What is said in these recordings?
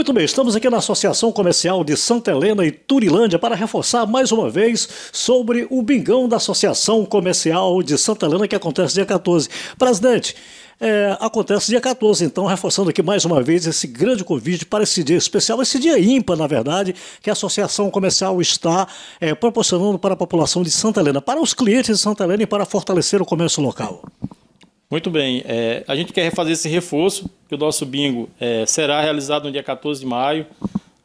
Muito bem, estamos aqui na Associação Comercial de Santa Helena e Turilândia para reforçar mais uma vez sobre o bingão da Associação Comercial de Santa Helena que acontece dia 14. Presidente, é, acontece dia 14, então, reforçando aqui mais uma vez esse grande convite para esse dia especial, esse dia ímpar, na verdade, que a Associação Comercial está é, proporcionando para a população de Santa Helena, para os clientes de Santa Helena e para fortalecer o comércio local. Muito bem, é, a gente quer fazer esse reforço, que o nosso bingo é, será realizado no dia 14 de maio.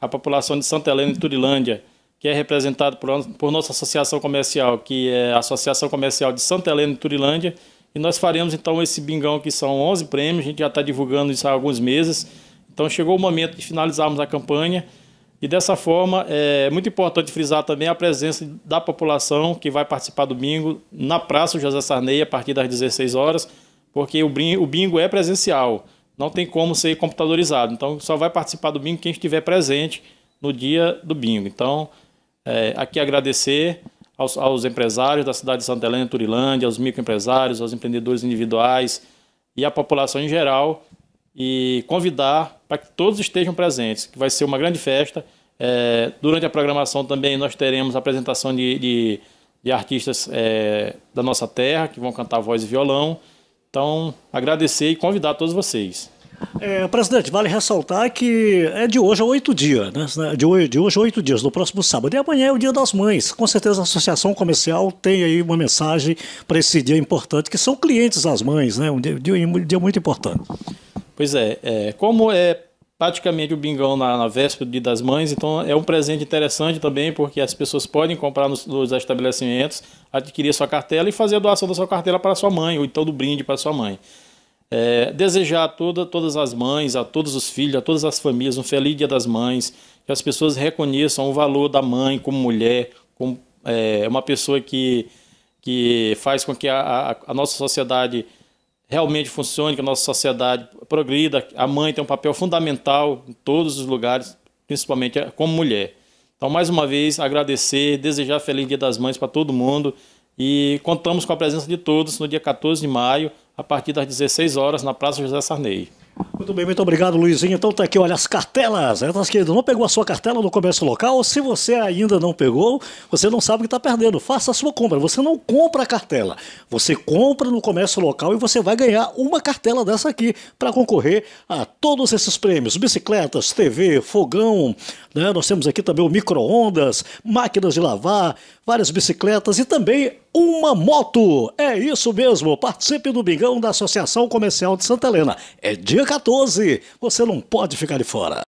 A população de Santa Helena e Turilândia, que é representada por, por, nossa associação comercial, que é a Associação Comercial de Santa Helena e Turilândia, e nós faremos então esse bingão que são 11 prêmios, a gente já está divulgando isso há alguns meses. Então chegou o momento de finalizarmos a campanha. E dessa forma, é muito importante frisar também a presença da população que vai participar do bingo na Praça José Sarney a partir das 16 horas porque o bingo é presencial, não tem como ser computadorizado. Então, só vai participar do bingo quem estiver presente no dia do bingo. Então, é, aqui agradecer aos, aos, empresários da cidade de Santa Helena, Turilândia, aos microempresários, aos empreendedores individuais e à população em geral e convidar para que todos estejam presentes, que vai ser uma grande festa. É, durante a programação também nós teremos apresentação de, de, de artistas é, da nossa terra que vão cantar voz e violão. Então, agradecer e convidar todos vocês. É, presidente, vale ressaltar que é de hoje a oito dias, né? De hoje, de hoje a oito dias, no próximo sábado. E amanhã é o Dia das Mães. Com certeza a Associação Comercial tem aí uma mensagem para esse dia importante, que são clientes as mães, né? Um dia, dia muito importante. Pois é, é como é praticamente o bingão na, na véspera do Dia das Mães, então é um presente interessante também, porque as pessoas podem comprar nos, nos estabelecimentos, adquirir sua cartela e fazer a doação da sua cartela para sua mãe, ou então do brinde para sua mãe. É, desejar a toda, todas as mães, a todos os filhos, a todas as famílias um feliz Dia das Mães, que as pessoas reconheçam o valor da mãe como mulher, como é, uma pessoa que, que faz com que a, a, a nossa sociedade realmente funcione, que a nossa sociedade progrida. A mãe tem um papel fundamental em todos os lugares, principalmente como mulher. Então, mais uma vez, agradecer, desejar Feliz Dia das Mães para todo mundo e contamos com a presença de todos no dia 14 de maio, a partir das 16 horas, na Praça José Sarney. Muito bem, muito obrigado, Luizinho. Então tá aqui, olha, as cartelas. Né, nosso tá assim, querido, não pegou a sua cartela no comércio local? Se você ainda não pegou, você não sabe o que está perdendo. Faça a sua compra. Você não compra a cartela. Você compra no comércio local e você vai ganhar uma cartela dessa aqui para concorrer a todos esses prêmios. Bicicletas, TV, fogão, né? Nós temos aqui também o micro-ondas, máquinas de lavar, várias bicicletas e também uma moto. É isso mesmo. Participe do Bingão da Associação Comercial de Santa Helena. É dia 14. 14. Você não pode ficar de fora.